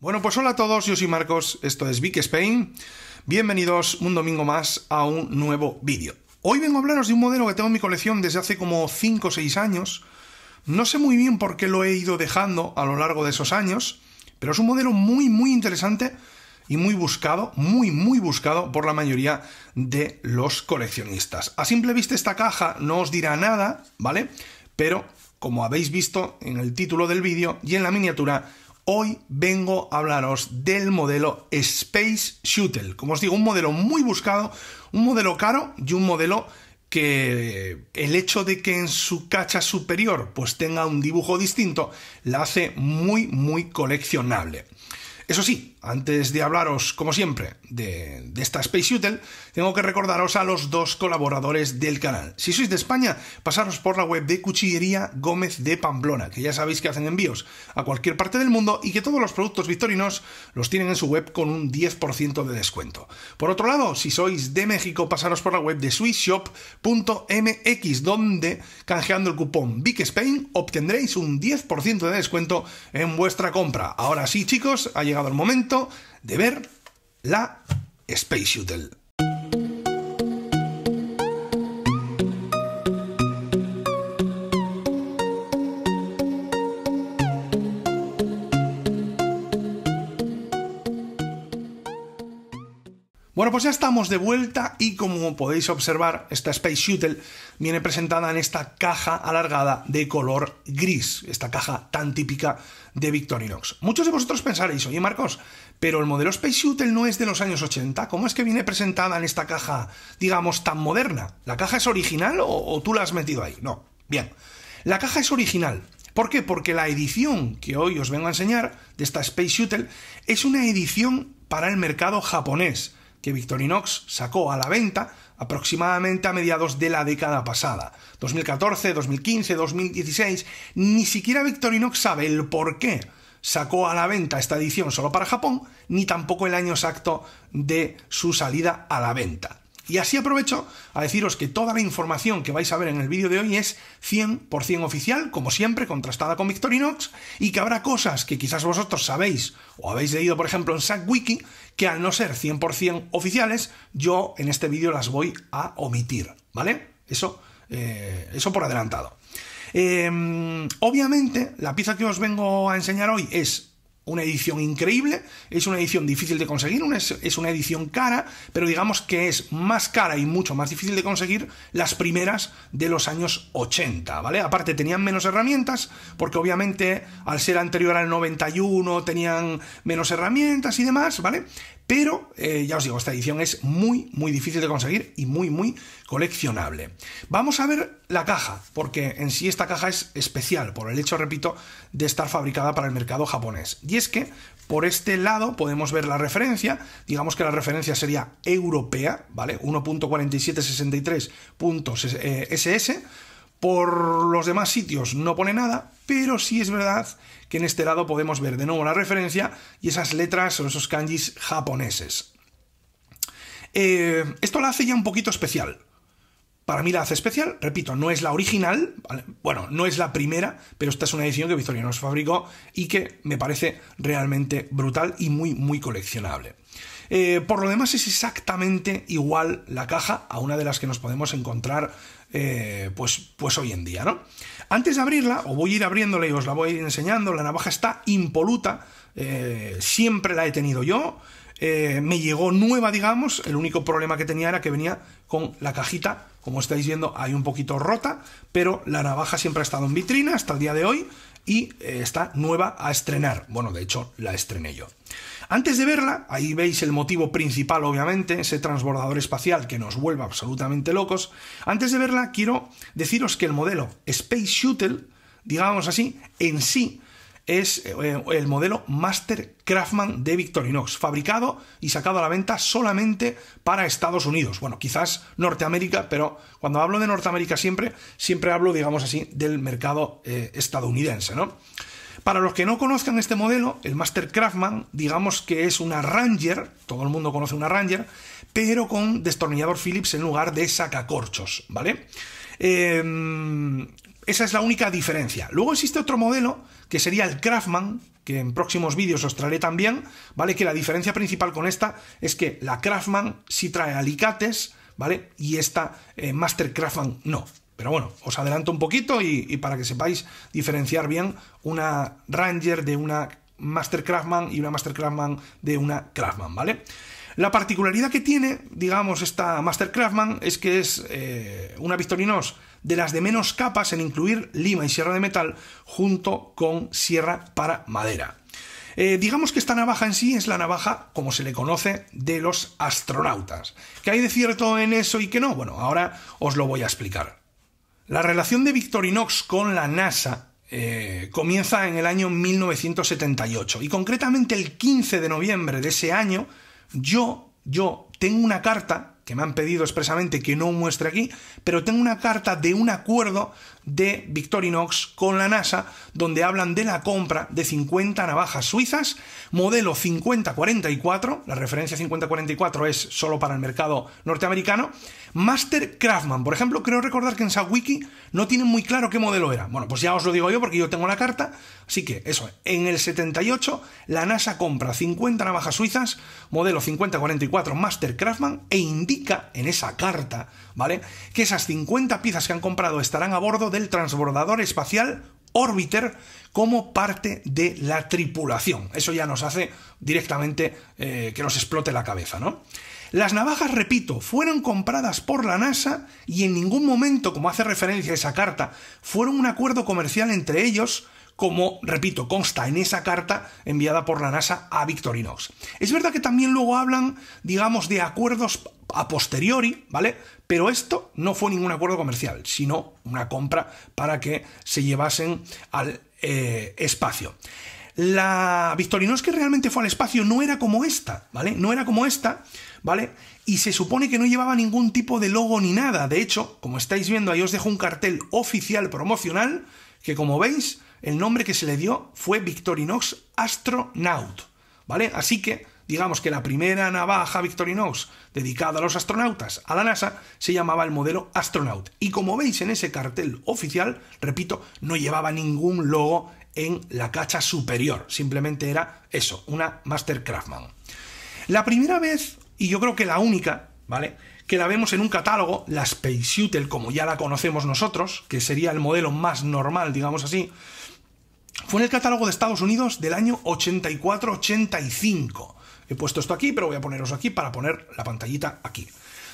Bueno, pues hola a todos, yo soy Marcos, esto es Vic Spain. Bienvenidos un domingo más a un nuevo vídeo. Hoy vengo a hablaros de un modelo que tengo en mi colección desde hace como 5 o 6 años. No sé muy bien por qué lo he ido dejando a lo largo de esos años, pero es un modelo muy, muy interesante y muy buscado, muy, muy buscado por la mayoría de los coleccionistas. A simple vista esta caja no os dirá nada, ¿vale? Pero, como habéis visto en el título del vídeo y en la miniatura, Hoy vengo a hablaros del modelo Space Shuttle. Como os digo, un modelo muy buscado, un modelo caro y un modelo que el hecho de que en su cacha superior pues tenga un dibujo distinto la hace muy muy coleccionable. Eso sí, antes de hablaros, como siempre, de, esta Space Shuttle, tengo que recordaros a los dos colaboradores del canal. Si sois de España, pasaros por la web de Cuchillería Gómez de Pamplona, que ya sabéis que hacen envíos a cualquier parte del mundo y que todos los productos victorinos los tienen en su web con un 10% de descuento. Por otro lado, si sois de México, pasaros por la web de swissshop.mx, donde canjeando el cupón Big Spain obtendréis un 10% de descuento en vuestra compra. Ahora sí, chicos, ha llegado el momento de ver la Space Shuttle. Pues ya estamos de vuelta y como podéis observar, esta Space Shuttle viene presentada en esta caja alargada de color gris, esta caja tan típica de Victorinox. Muchos de vosotros pensaréis, oye Marcos, pero el modelo Space Shuttle no es de los años 80, ¿cómo es que viene presentada en esta caja, digamos, tan moderna? ¿La caja es original o, o tú la has metido ahí? No, bien, la caja es original, ¿Por qué? Porque la edición que hoy os vengo a enseñar de esta Space Shuttle es una edición para el mercado japonés que Victorinox sacó a la venta aproximadamente a mediados de la década pasada, 2014, 2015, 2016, ni siquiera Victorinox sabe el por qué sacó a la venta esta edición solo para Japón, ni tampoco el año exacto de su salida a la venta. Y así aprovecho a deciros que toda la información que vais a ver en el vídeo de hoy es 100% oficial, como siempre, contrastada con Victorinox, y que habrá cosas que quizás vosotros sabéis o habéis leído, por ejemplo, en SACWiki, que al no ser 100% oficiales, yo en este vídeo las voy a omitir, ¿vale? Eso, eh, eso por adelantado. Em, obviamente, la pieza que os vengo a enseñar hoy es una edición increíble, es una edición difícil de conseguir, es, es, una edición cara, pero digamos que es más cara y mucho más difícil de conseguir las primeras de los años 80, ¿vale? Aparte tenían menos herramientas, porque obviamente al ser anterior al 91 tenían menos herramientas y demás, ¿vale? Pero eh, ya os digo, esta edición es muy, muy difícil de conseguir y muy, muy coleccionable. Vamos a ver la caja, porque en sí esta caja es especial por el hecho, repito, de estar fabricada para el mercado japonés. Y es que por este lado podemos ver la referencia, digamos que la referencia sería europea, ¿vale? 1.4763.ss por los demás sitios no pone nada, pero sí es verdad que en este lado podemos ver de nuevo la referencia y esas letras o esos kanjis japoneses. Eh, esto la hace ya un poquito especial. Para mí la hace especial, repito, no es la original, bueno, no es la primera, pero esta es una edición que Victoria nos fabricó y que me parece realmente brutal y muy, muy coleccionable. Eh, por lo demás es exactamente igual la caja a una de las que nos podemos encontrar eh, pues, pues hoy en día, ¿no? Antes de abrirla, o voy a ir abriéndola y os la voy a ir enseñando, la navaja está impoluta, eh, siempre la he tenido yo, eh, me llegó nueva, digamos. El único problema que tenía era que venía con la cajita, como estáis viendo, hay un poquito rota, pero la navaja siempre ha estado en vitrina hasta el día de hoy y eh, está nueva a estrenar. Bueno, de hecho, la estrené yo. Antes de verla, ahí veis el motivo principal, obviamente, ese transbordador espacial que nos vuelve absolutamente locos. Antes de verla, quiero deciros que el modelo Space Shuttle, digamos así, en sí, es eh, el modelo Master Craftsman de Victorinox, fabricado y sacado a la venta solamente para Estados Unidos. Bueno, quizás Norteamérica, pero cuando hablo de Norteamérica siempre, siempre hablo, digamos así, del mercado eh, estadounidense, ¿no? Para los que no conozcan este modelo, el Master Craftsman, digamos que es una Ranger, todo el mundo conoce una Ranger, pero con destornillador Phillips en lugar de sacacorchos, ¿vale? Eh, esa es la única diferencia. Luego existe otro modelo, que sería el Craftman, que en próximos vídeos os traeré también, ¿vale? Que la diferencia principal con esta es que la Craftman sí trae alicates, ¿vale? Y esta eh, Master Craftman no. Pero bueno, os adelanto un poquito y, para que sepáis diferenciar bien una Ranger de una Master Craftman y una Master Craftman de una Craftman, ¿vale? La particularidad que tiene, digamos, esta Master Craftman es que es eh, una Victorinos de las de menos capas en incluir lima y sierra de metal junto con sierra para madera. Eh, digamos que esta navaja en sí es la navaja, como se le conoce, de los astronautas. ¿Qué hay de cierto en eso y qué no? Bueno, ahora os lo voy a explicar. La relación de Victorinox con la NASA eh, comienza en el año 1978 y concretamente el 15 de noviembre de ese año yo, yo tengo una carta que me han pedido expresamente que no muestre aquí, pero tengo una carta de un acuerdo de Victorinox con la NASA, donde hablan de la compra de 50 navajas suizas, modelo 5044, la referencia 5044 es solo para el mercado norteamericano, Master Craftman, por ejemplo, creo recordar que en wiki no tienen muy claro qué modelo era. Bueno, pues ya os lo digo yo porque yo tengo la carta, así que eso, en el 78 la NASA compra 50 navajas suizas, modelo 5044 Master Craftman e indica en esa carta, ¿vale? Que esas 50 piezas que han comprado estarán a bordo del transbordador espacial Orbiter como parte de la tripulación. Eso ya nos hace directamente eh, que nos explote la cabeza, ¿no? Las navajas, repito, fueron compradas por la NASA y en ningún momento, como hace referencia esa carta, fueron un acuerdo comercial entre ellos como, repito, consta en esa carta enviada por la NASA a Victorinox. Es verdad que también luego hablan, digamos, de acuerdos a posteriori, ¿vale? Pero esto no fue ningún acuerdo comercial, sino una compra para que se llevasen al eh, espacio. La Victorinox que realmente fue al espacio no era como esta, ¿vale? No era como esta, ¿vale? Y se supone que no llevaba ningún tipo de logo ni nada. De hecho, como estáis viendo, ahí os dejo un cartel oficial promocional que, como veis, el nombre que se le dio fue Victorinox Astronaut, ¿vale? Así que digamos que la primera navaja Victorinox dedicada a los astronautas a la NASA se llamaba el modelo Astronaut. Y como veis en ese cartel oficial, repito, no llevaba ningún logo en la cacha superior, simplemente era eso, una Mastercraftman. La primera vez, y yo creo que la única, ¿vale? Que la vemos en un catálogo, la Space Shuttle, como ya la conocemos nosotros, que sería el modelo más normal, digamos así, fue en el catálogo de Estados Unidos del año 84-85. He puesto esto aquí, pero voy a poneros aquí para poner la pantallita aquí.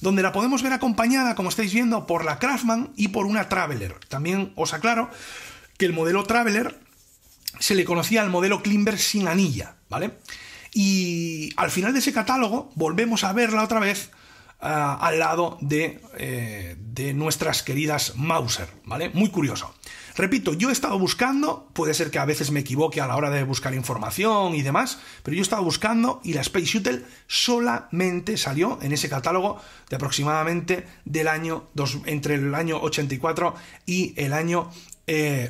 Donde la podemos ver acompañada, como estáis viendo, por la Craftsman y por una Traveler. También os aclaro que el modelo Traveler se le conocía al modelo Klimber sin anilla, ¿vale? Y al final de ese catálogo volvemos a verla otra vez ah, al lado de, eh, de nuestras queridas Mauser, ¿vale? Muy curioso. Repito, yo he estado buscando, puede ser que a veces me equivoque a la hora de buscar información y demás, pero yo he estado buscando y la Space Shuttle solamente salió en ese catálogo de aproximadamente del año entre el año 84 y el año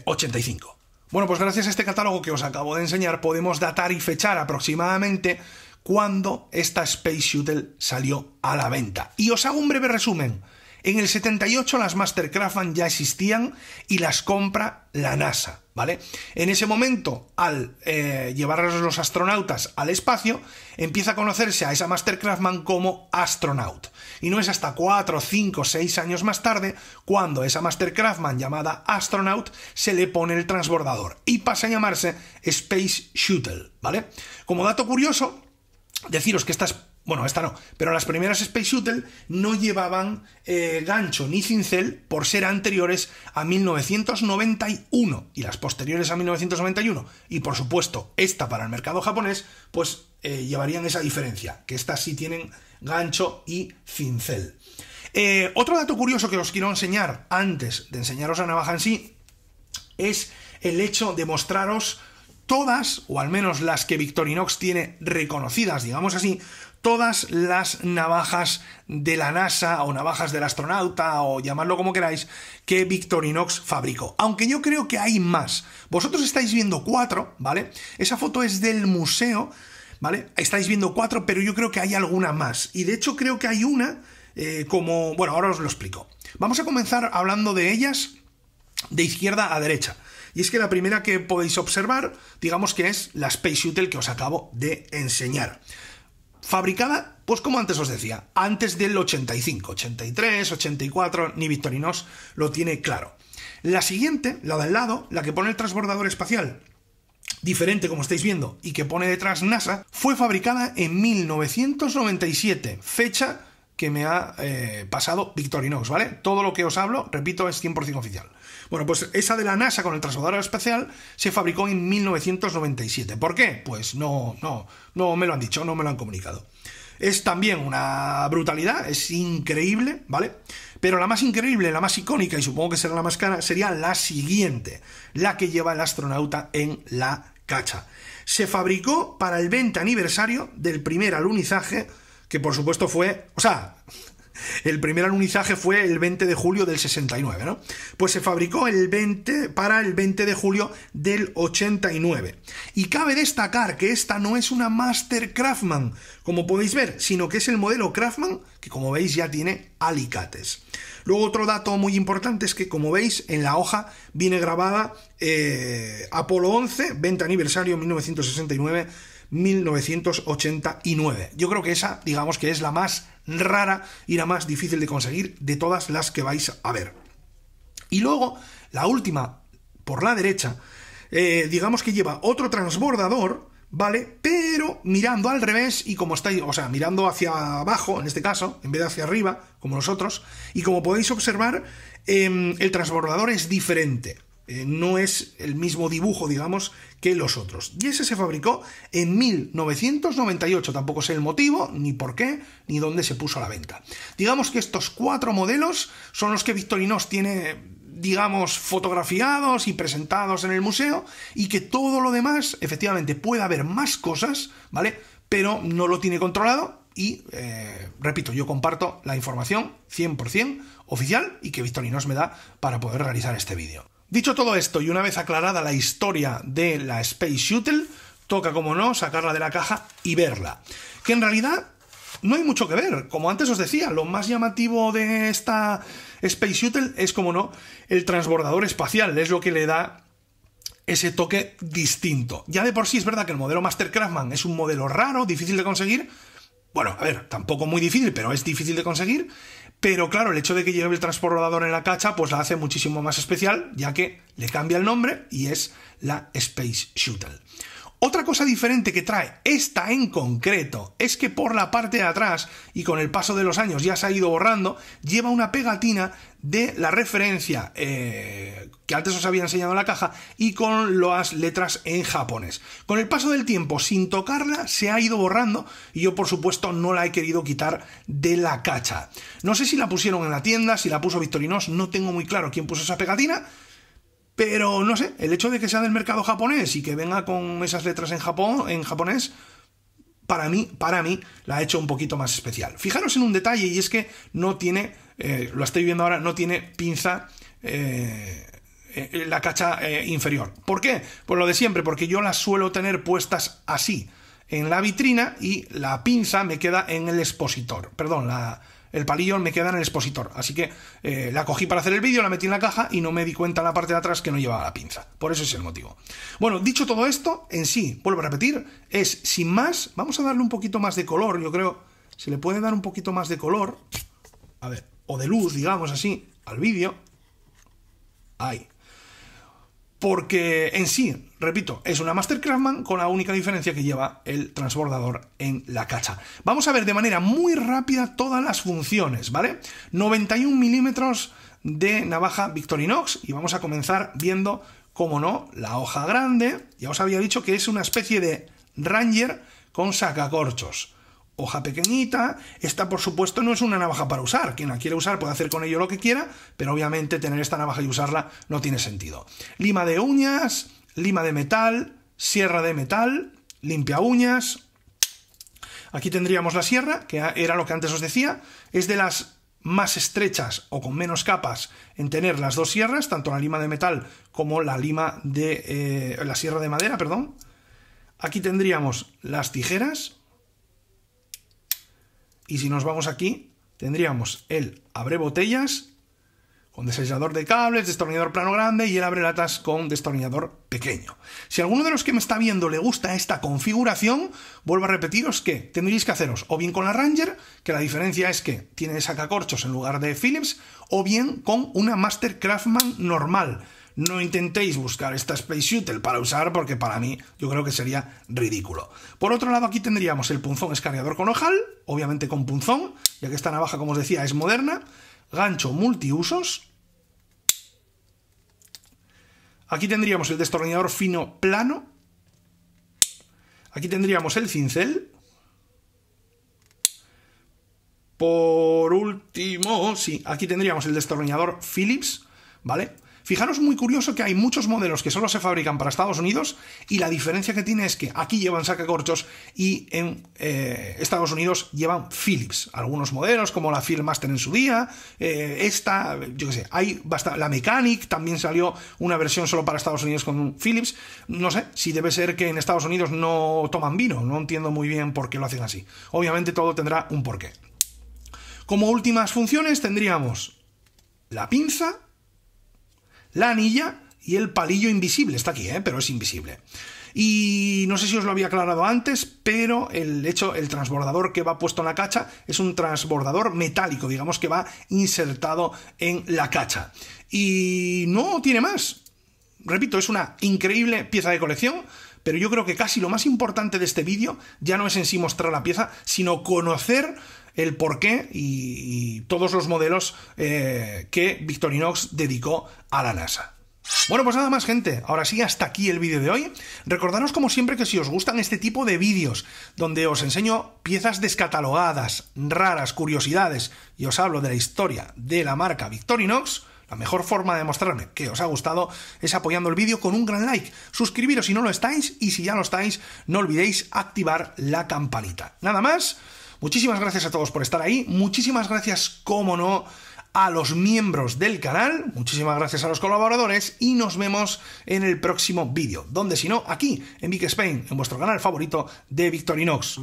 85. Eh, bueno, pues gracias a este catálogo que os acabo de enseñar podemos datar y fechar aproximadamente cuando esta Space Shuttle salió a la venta. Y os hago un breve resumen. En el 78 las Mastercraftman ya existían y las compra la NASA, ¿vale? En ese momento, al eh, llevar a los astronautas al espacio, empieza a conocerse a esa Mastercraftman como astronaut. Y no es hasta 4, 5, 6 años más tarde cuando esa Mastercraftman llamada astronaut se le pone el transbordador y pasa a llamarse Space Shuttle, ¿vale? Como dato curioso, deciros que estas bueno, esta no, pero las primeras Space Shuttle no llevaban eh, gancho ni cincel por ser anteriores a 1991 y las posteriores a 1991. Y por supuesto, esta para el mercado japonés, pues eh, llevarían esa diferencia, que estas sí tienen gancho y cincel. Eh, otro dato curioso que os quiero enseñar antes de enseñaros la navaja en sí es el hecho de mostraros todas, o al menos las que Victorinox tiene reconocidas, digamos así, todas las navajas de la NASA o navajas del astronauta o llamadlo como queráis que Victorinox fabricó. Aunque yo creo que hay más. Vosotros estáis viendo cuatro, ¿vale? Esa foto es del museo, ¿vale? Estáis viendo cuatro, pero yo creo que hay alguna más. Y de hecho creo que hay una eh, como... Bueno, ahora os lo explico. Vamos a comenzar hablando de ellas de izquierda a derecha. Y es que la primera que podéis observar, digamos que es la Space Shuttle que os acabo de enseñar. Fabricada, pues como antes os decía, antes del 85, 83, 84, ni Victorinos lo tiene claro. La siguiente, la de al lado, la que pone el transbordador espacial, diferente como estáis viendo, y que pone detrás NASA, fue fabricada en 1997, fecha que me ha eh, pasado Victorinox, ¿vale? Todo lo que os hablo, repito, es 100% oficial. Bueno, pues esa de la NASA con el transbordador espacial se fabricó en 1997. ¿Por qué? Pues no, no, no me lo han dicho, no me lo han comunicado. Es también una brutalidad, es increíble, ¿vale? Pero la más increíble, la más icónica y supongo que será la más cara, sería la siguiente, la que lleva el astronauta en la cacha. Se fabricó para el 20 aniversario del primer alunizaje, que por supuesto fue, o sea, el primer alunizaje fue el 20 de julio del 69, ¿no? Pues se fabricó el para el 20 de julio del 89. Y cabe destacar que esta no es una Master Craftsman, como podéis ver, sino que es el modelo Craftsman que como veis ya tiene alicates. Luego otro dato muy importante es que como veis en la hoja viene grabada eh, Apolo 11, 20 aniversario 1969. 1989. Yo creo que esa, digamos que es la más rara y la más difícil de conseguir de todas las que vais a ver. Y luego, la última, por la derecha, eh, digamos que lleva otro transbordador, ¿vale? Pero mirando al revés y como estáis, o sea, mirando hacia abajo, en este caso, en vez de hacia arriba, como nosotros, y como podéis observar, em, el transbordador es diferente. Eh, no es el mismo dibujo, digamos, que los otros. Y ese se fabricó en 1998, tampoco sé el motivo, ni por qué, ni dónde se puso a la venta. Digamos que estos cuatro modelos son los que Victorinos tiene digamos, fotografiados y presentados en el museo, y que todo lo demás, efectivamente, puede haber más cosas, ¿vale? Pero no lo tiene controlado y, eh, repito, yo comparto la información 100% oficial y que Victorinos me da para poder realizar este vídeo. Dicho todo esto, y una vez aclarada la historia de la Space Shuttle, toca, como no, sacarla de la caja y verla. Que en realidad no hay mucho que ver. Como antes os decía, lo más llamativo de esta Space Shuttle es, como no, el transbordador espacial. Es lo que le da ese toque distinto. Ya de por sí es verdad que el modelo Mastercraftman es un modelo raro, difícil de conseguir. Bueno, a ver, tampoco muy difícil, pero es difícil de conseguir. Pero claro, el hecho de que lleve el transportador en la cacha, pues la hace muchísimo más especial, ya que le cambia el nombre y es la Space Shuttle. Otra cosa diferente que trae esta en concreto es que por la parte de atrás, y con el paso de los años ya se ha ido borrando, lleva una pegatina de la referencia eh, que antes os había enseñado en la caja y con las letras en japonés. Con el paso del tiempo, sin tocarla, se ha ido borrando y yo por supuesto no la he querido quitar de la cacha. No sé si la pusieron en la tienda, si la puso Victorinos, no tengo muy claro quién puso esa pegatina, pero no sé, el hecho de que sea del mercado japonés y que venga con esas letras en japonés, para mí, para mí, la ha hecho un poquito más especial. Fijaros en un detalle, y es que no tiene, eh, lo estoy viendo ahora, no tiene pinza. Eh, eh la cacha eh, inferior. ¿Por qué? Pues lo de siempre, porque yo las suelo tener puestas así, en la vitrina, y la pinza me queda en el expositor. Perdón, la, el palillo me queda en el expositor. Así que eh, la cogí para hacer el vídeo, la metí en la caja y no me di cuenta en la parte de atrás que no llevaba la pinza. Por eso es el motivo. Bueno, dicho todo esto, en sí, vuelvo a repetir, es sin más, vamos a darle un poquito más de color, yo creo, se le puede dar un poquito más de color, a ver, o de luz, digamos así, al vídeo. Ahí, porque en sí, repito, es una Mastercraftman con la única diferencia que lleva el transbordador en la cacha. Vamos a ver de manera muy rápida todas las funciones, ¿vale? 91 milímetros de navaja Victorinox y vamos a comenzar viendo, como no, la hoja grande. Ya os había dicho que es una especie de Ranger con sacacorchos hoja pequeñita. Esta, por supuesto, no es una navaja para usar. Quien la quiere usar puede hacer con ello lo que quiera, pero obviamente tener esta navaja y usarla no tiene sentido. Lima de uñas, lima de metal, sierra de metal, limpia uñas. Aquí tendríamos la sierra, que era lo que antes os decía. Es de las más estrechas o con menos capas en tener las dos sierras, tanto la lima de metal como la lima de eh, la sierra de madera, perdón. Aquí tendríamos las tijeras, y si nos vamos aquí, tendríamos el abre botellas con deslizador de cables, destornillador plano grande y el abre latas con destornillador pequeño. Si alguno de los que me está viendo le gusta esta configuración, vuelvo a repetiros que tendréis que haceros o bien con la Ranger, que la diferencia es que tiene sacacorchos en lugar de Philips, o bien con una Master Craftman normal no intentéis buscar esta Space Shuttle para usar porque para mí yo creo que sería ridículo. Por otro lado, aquí tendríamos el punzón escaneador con ojal, obviamente con punzón, ya que esta navaja, como os decía, es moderna, gancho multiusos. Aquí tendríamos el destornillador fino plano. Aquí tendríamos el cincel. Por último, sí, aquí tendríamos el destornillador Phillips, ¿vale? Fijaros muy curioso que hay muchos modelos que solo se fabrican para Estados Unidos y la diferencia que tiene es que aquí llevan sacacorchos y en eh, Estados Unidos llevan Philips. Algunos modelos como la Master en su día, eh, esta, yo qué sé, hay bastante, la Mechanic también salió una versión solo para Estados Unidos con Philips. No sé si debe ser que en Estados Unidos no toman vino, no entiendo muy bien por qué lo hacen así. Obviamente todo tendrá un porqué. Como últimas funciones tendríamos la pinza, la anilla y el palillo invisible. Está aquí, ¿eh? pero es invisible. Y no sé si os lo había aclarado antes, pero el hecho, el transbordador que va puesto en la cacha es un transbordador metálico, digamos que va insertado en la cacha. Y no tiene más. Repito, es una increíble pieza de colección, pero yo creo que casi lo más importante de este vídeo ya no es en sí mostrar la pieza, sino conocer el porqué y, todos los modelos eh, que Victorinox dedicó a la NASA. Bueno, pues nada más gente, ahora sí, hasta aquí el vídeo de hoy. Recordaros como siempre que si os gustan este tipo de vídeos, donde os enseño piezas descatalogadas, raras, curiosidades, y os hablo de la historia de la marca Victorinox, la mejor forma de mostrarme que os ha gustado es apoyando el vídeo con un gran like, suscribiros si no lo estáis y si ya lo estáis, no olvidéis activar la campanita. Nada más. Muchísimas gracias a todos por estar ahí. Muchísimas gracias, como no, a los miembros del canal. Muchísimas gracias a los colaboradores. Y nos vemos en el próximo vídeo. Donde si no, aquí, en Big Spain, en vuestro canal favorito de Victorinox.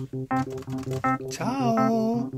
Chao.